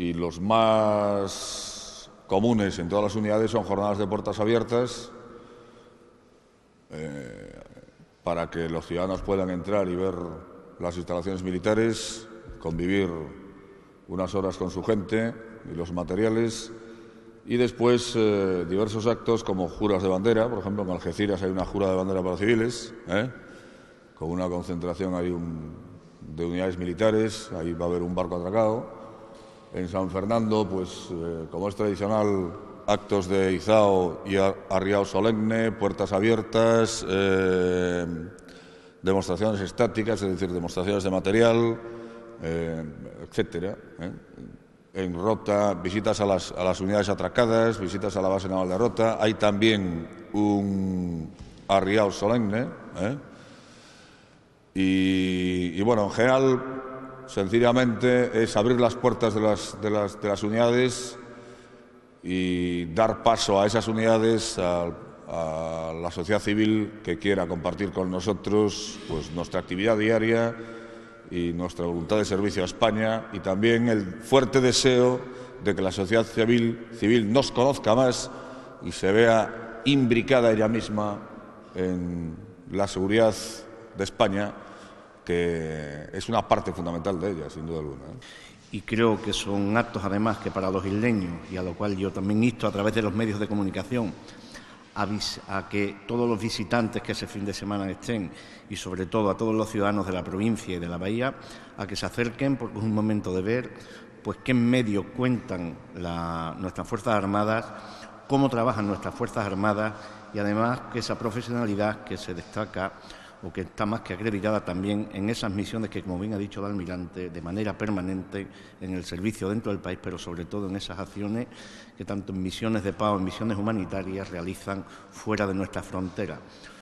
y los más comunes en todas las unidades son jornadas de puertas abiertas eh, para que los ciudadanos puedan entrar y ver las instalaciones militares, convivir unas horas con su gente y los materiales y después eh, diversos actos como juras de bandera, por ejemplo en Algeciras hay una jura de bandera para civiles, ¿eh? con una concentración hay de unidades militares, ahí va a haber un barco atracado en San Fernando, pues eh, como es tradicional, actos de izao y arriado solemne, puertas abiertas, eh, demostraciones estáticas, es decir, demostraciones de material, eh, etcétera. Eh, en Rota, visitas a las, a las unidades atracadas, visitas a la base naval de Rota. Hay también un arriado solemne. y, bueno, en general sencillamente es abrir las puertas de las, unidades y dar paso a esas unidades, a, la sociedad civil que quiera compartir con nosotros pues, nuestra actividad diaria y nuestra voluntad de servicio a España y también el fuerte deseo de que la sociedad civil, civil nos conozca más y se vea imbricada ella misma en la seguridad de España que es una parte fundamental de ella, sin duda alguna. ¿eh? Y creo que son actos, además, que para los isleños, y a lo cual yo también insto a través de los medios de comunicación, a, que todos los visitantes que ese fin de semana estén, y sobre todo a todos los ciudadanos de la provincia y de la bahía, a que se acerquen, porque es un momento de ver pues qué medios cuentan nuestras Fuerzas Armadas, cómo trabajan nuestras Fuerzas Armadas y además que esa profesionalidad que se destaca o que está más que acreditada también en esas misiones que, como bien ha dicho el almirante, de manera permanente en el servicio dentro del país, pero sobre todo en esas acciones que tanto en misiones de paz en misiones humanitarias realizan fuera de nuestra frontera.